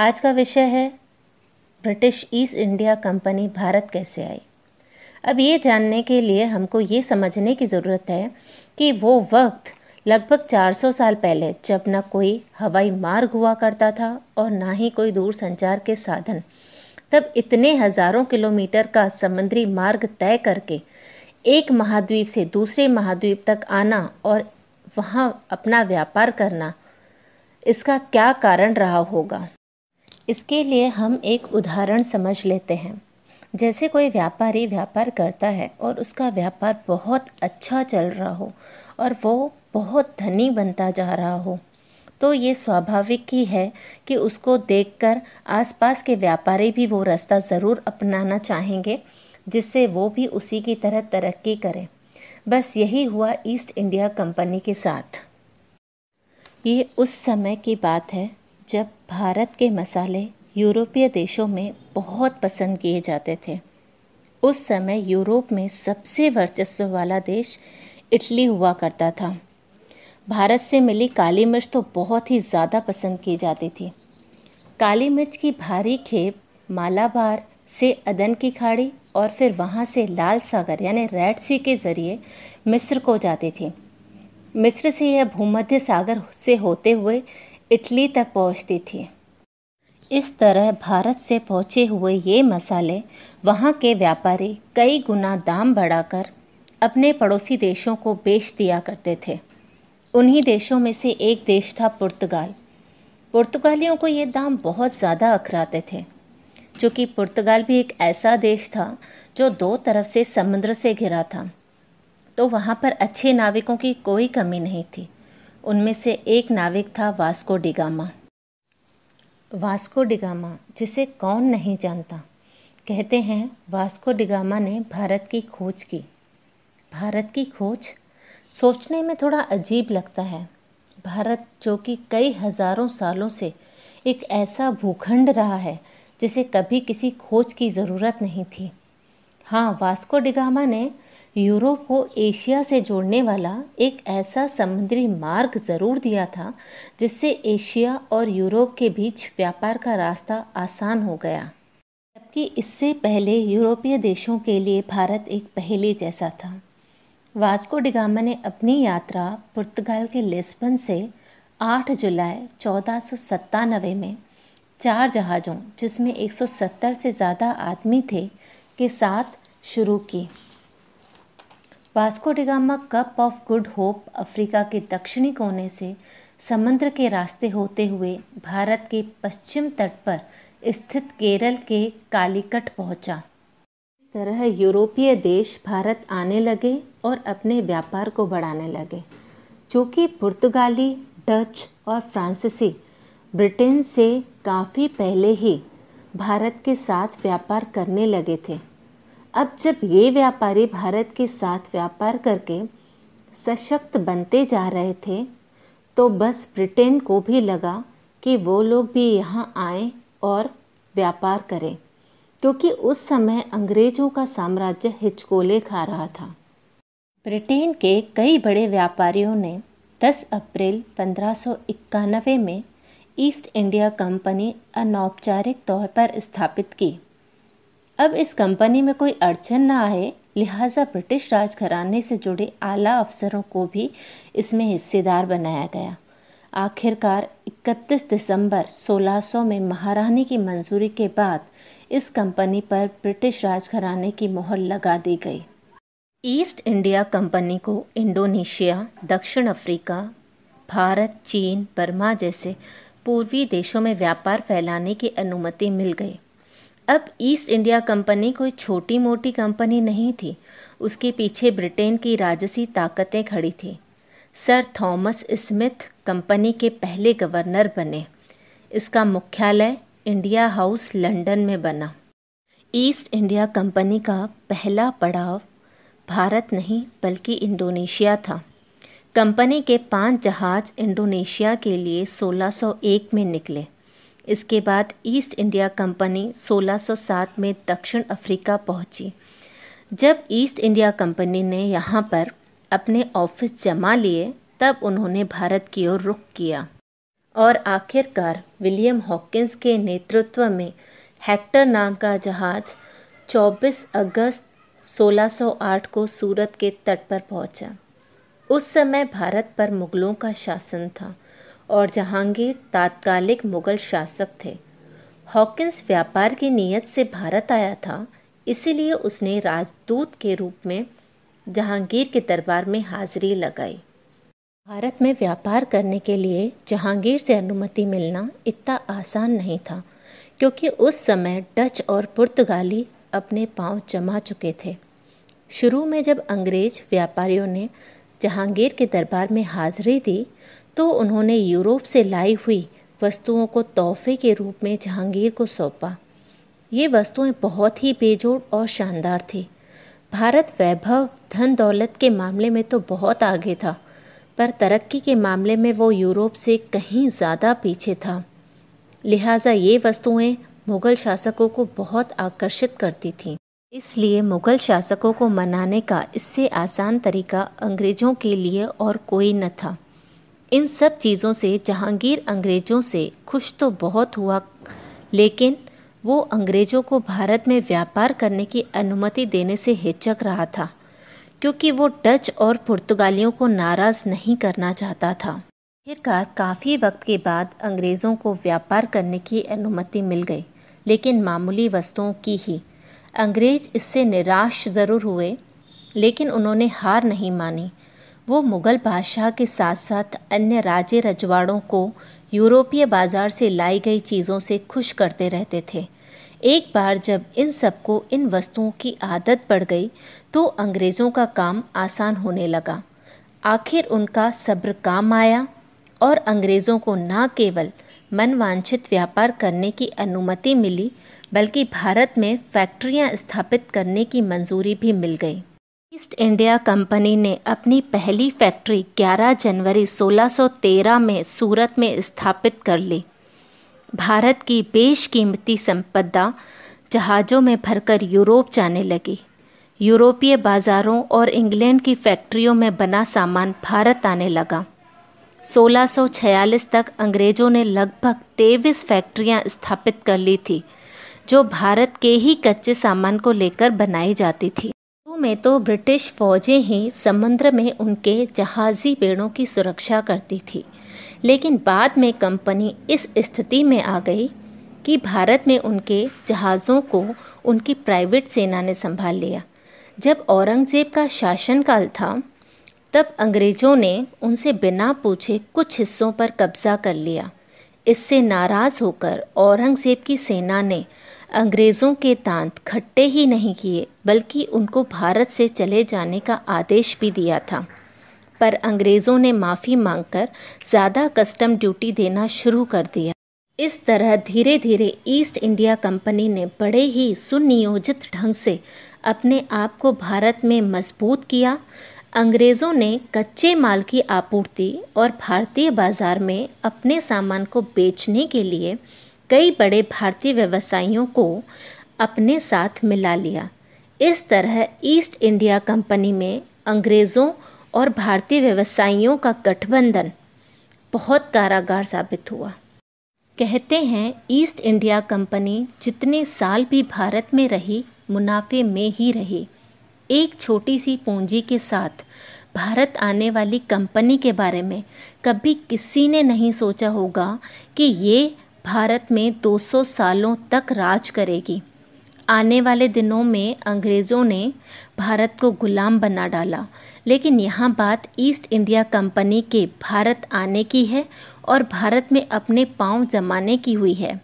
आज का विषय है British East India Company Bharat कैसे आई अब ये जानने के लिए हमको ये समझने की ज़रूरत है कि वो वक्त लगभग 400 साल पहले जब ना कोई हवाई मार्ग हुआ करता था और ना ही कोई दूर संचार के साधन तब इतने हज़ारों किलोमीटर का समुद्री मार्ग तय करके एक महाद्वीप से दूसरे महाद्वीप तक आना और वहाँ अपना व्यापार करना इसका क्या कारण रहा होगा इसके लिए हम एक उदाहरण समझ लेते हैं जैसे कोई व्यापारी व्यापार करता है और उसका व्यापार बहुत अच्छा चल रहा हो और वो बहुत धनी बनता जा रहा हो तो ये स्वाभाविक ही है कि उसको देखकर आसपास के व्यापारी भी वो रास्ता ज़रूर अपनाना चाहेंगे जिससे वो भी उसी की तरह तरक्की करें बस यही हुआ ईस्ट इंडिया कंपनी के साथ ये उस समय की बात है जब भारत के मसाले यूरोपीय देशों में बहुत पसंद किए जाते थे उस समय यूरोप में सबसे वर्चस्व वाला देश इटली हुआ करता था भारत से मिली काली मिर्च तो बहुत ही ज़्यादा पसंद की जाती थी काली मिर्च की भारी खेप मालाबार से अदन की खाड़ी और फिर वहाँ से लाल सागर यानी रेड सी के ज़रिए मिस्र को जाती थी मिस्र से यह भूमध्य सागर से होते हुए इटली तक पहुंचती थी इस तरह भारत से पहुंचे हुए ये मसाले वहाँ के व्यापारी कई गुना दाम बढ़ाकर अपने पड़ोसी देशों को बेच दिया करते थे उन्हीं देशों में से एक देश था पुर्तगाल पुर्तगालियों को ये दाम बहुत ज़्यादा अखराते थे चूँकि पुर्तगाल भी एक ऐसा देश था जो दो तरफ से समुद्र से घिरा था तो वहाँ पर अच्छे नाविकों की कोई कमी नहीं थी उनमें से एक नाविक था वास्को डिगामा वास्को डिगामा जिसे कौन नहीं जानता कहते हैं वास्को डिगामा ने भारत की खोज की भारत की खोज सोचने में थोड़ा अजीब लगता है भारत जो कि कई हज़ारों सालों से एक ऐसा भूखंड रहा है जिसे कभी किसी खोज की ज़रूरत नहीं थी हाँ वास्को डिगामा ने यूरोप को एशिया से जोड़ने वाला एक ऐसा समुद्री मार्ग ज़रूर दिया था जिससे एशिया और यूरोप के बीच व्यापार का रास्ता आसान हो गया जबकि इससे पहले यूरोपीय देशों के लिए भारत एक पहले जैसा था वास्को डिगामा ने अपनी यात्रा पुर्तगाल के लिस्बन से 8 जुलाई चौदह में चार जहाज़ों जिसमें 170 से ज़्यादा आदमी थे के साथ शुरू की Vasco da Gama Cape of Good Hope Africa के दक्षिणी कोने से समुद्र के रास्ते होते हुए भारत के पश्चिम तट पर स्थित केरल के कालीकट पहुंचा। इस तरह यूरोपीय देश भारत आने लगे और अपने व्यापार को बढ़ाने लगे चूँकि पुर्तगाली डच और फ्रांसीसी ब्रिटेन से काफ़ी पहले ही भारत के साथ व्यापार करने लगे थे अब जब ये व्यापारी भारत के साथ व्यापार करके सशक्त बनते जा रहे थे तो बस ब्रिटेन को भी लगा कि वो लोग भी यहाँ आए और व्यापार करें क्योंकि उस समय अंग्रेजों का साम्राज्य हिचकोले खा रहा था ब्रिटेन के कई बड़े व्यापारियों ने 10 अप्रैल पंद्रह में ईस्ट इंडिया कंपनी अनौपचारिक तौर पर स्थापित की अब इस कंपनी में कोई अड़चन ना आए लिहाजा ब्रिटिश राजघराने से जुड़े आला अफसरों को भी इसमें हिस्सेदार बनाया गया आखिरकार 31 दिसंबर 1600 में महारानी की मंजूरी के बाद इस कंपनी पर ब्रिटिश राजघराने की मोहर लगा दी गई ईस्ट इंडिया कंपनी को इंडोनेशिया दक्षिण अफ्रीका भारत चीन बर्मा जैसे पूर्वी देशों में व्यापार फैलाने की अनुमति मिल गई अब ईस्ट इंडिया कंपनी कोई छोटी मोटी कंपनी नहीं थी उसके पीछे ब्रिटेन की राजसी ताकतें खड़ी थीं सर थॉमस स्मिथ कंपनी के पहले गवर्नर बने इसका मुख्यालय इंडिया हाउस लंदन में बना ईस्ट इंडिया कंपनी का पहला पड़ाव भारत नहीं बल्कि इंडोनेशिया था कंपनी के पांच जहाज इंडोनेशिया के लिए 1601 में निकले इसके बाद ईस्ट इंडिया कंपनी 1607 में दक्षिण अफ्रीका पहुंची जब ईस्ट इंडिया कंपनी ने यहाँ पर अपने ऑफिस जमा लिए तब उन्होंने भारत की ओर रुख किया और आखिरकार विलियम हॉकिंस के नेतृत्व में हेक्टर नाम का जहाज 24 अगस्त 1608 को सूरत के तट पर पहुंचा। उस समय भारत पर मुगलों का शासन था और जहांगीर तात्कालिक मुगल शासक थे हॉकिंस व्यापार की नीयत से भारत आया था इसीलिए उसने राजदूत के रूप में जहांगीर के दरबार में हाजिरी लगाई भारत में व्यापार करने के लिए जहांगीर से अनुमति मिलना इतना आसान नहीं था क्योंकि उस समय डच और पुर्तगाली अपने पांव जमा चुके थे शुरू में जब अंग्रेज व्यापारियों ने जहांगीर के दरबार में हाजिरी दी तो उन्होंने यूरोप से लाई हुई वस्तुओं को तोहफे के रूप में जहांगीर को सौंपा ये वस्तुएं बहुत ही बेजोड़ और शानदार थी भारत वैभव धन दौलत के मामले में तो बहुत आगे था पर तरक्की के मामले में वो यूरोप से कहीं ज़्यादा पीछे था लिहाजा ये वस्तुएं मुग़ल शासकों को बहुत आकर्षित करती थीं इसलिए मुग़ल शासकों को मनाने का इससे आसान तरीका अंग्रेज़ों के लिए और कोई न था इन सब चीज़ों से जहांगीर अंग्रेज़ों से खुश तो बहुत हुआ लेकिन वो अंग्रेज़ों को भारत में व्यापार करने की अनुमति देने से हिचक रहा था क्योंकि वो डच और पुर्तगालियों को नाराज़ नहीं करना चाहता था आखिरकार काफ़ी वक्त के बाद अंग्रेज़ों को व्यापार करने की अनुमति मिल गई लेकिन मामूली वस्तुओं की ही अंग्रेज इससे निराश ज़रूर हुए लेकिन उन्होंने हार नहीं मानी वो मुग़ल बादशाह के साथ साथ अन्य राजे रजवाड़ों को यूरोपीय बाज़ार से लाई गई चीज़ों से खुश करते रहते थे एक बार जब इन सबको इन वस्तुओं की आदत पड़ गई तो अंग्रेज़ों का काम आसान होने लगा आखिर उनका सब्र काम आया और अंग्रेज़ों को न केवल मनवांछित व्यापार करने की अनुमति मिली बल्कि भारत में फैक्ट्रियां स्थापित करने की मंजूरी भी मिल गई ईस्ट इंडिया कंपनी ने अपनी पहली फैक्ट्री 11 जनवरी 1613 में सूरत में स्थापित कर ली भारत की बेशकीमती संपदा जहाज़ों में भरकर यूरोप जाने लगी यूरोपीय बाज़ारों और इंग्लैंड की फैक्ट्रियों में बना सामान भारत आने लगा 1646 तक अंग्रेज़ों ने लगभग तेईस फैक्ट्रियां स्थापित कर ली थी जो भारत के ही कच्चे सामान को लेकर बनाई जाती थी में तो ब्रिटिश फ़ौजें ही समुद्र में उनके जहाज़ी बेड़ों की सुरक्षा करती थी लेकिन बाद में कंपनी इस स्थिति में आ गई कि भारत में उनके जहाज़ों को उनकी प्राइवेट सेना ने संभाल लिया जब औरंगज़ेब का शासनकाल था तब अंग्रेज़ों ने उनसे बिना पूछे कुछ हिस्सों पर कब्ज़ा कर लिया इससे नाराज़ होकर औरंगज़ेब की सेना ने अंग्रेज़ों के दांत खट्टे ही नहीं किए बल्कि उनको भारत से चले जाने का आदेश भी दिया था पर अंग्रेज़ों ने माफ़ी मांगकर ज़्यादा कस्टम ड्यूटी देना शुरू कर दिया इस तरह धीरे धीरे ईस्ट इंडिया कंपनी ने बड़े ही सुनियोजित ढंग से अपने आप को भारत में मजबूत किया अंग्रेज़ों ने कच्चे माल की आपूर्ति और भारतीय बाज़ार में अपने सामान को बेचने के लिए कई बड़े भारतीय व्यवसायियों को अपने साथ मिला लिया इस तरह ईस्ट इंडिया कंपनी में अंग्रेज़ों और भारतीय व्यवसायियों का गठबंधन बहुत कारागार साबित हुआ कहते हैं ईस्ट इंडिया कंपनी जितने साल भी भारत में रही मुनाफे में ही रही एक छोटी सी पूंजी के साथ भारत आने वाली कंपनी के बारे में कभी किसी ने नहीं सोचा होगा कि ये भारत में 200 सालों तक राज करेगी आने वाले दिनों में अंग्रेज़ों ने भारत को गुलाम बना डाला लेकिन यहाँ बात ईस्ट इंडिया कंपनी के भारत आने की है और भारत में अपने पांव जमाने की हुई है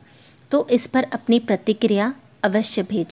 तो इस पर अपनी प्रतिक्रिया अवश्य भेज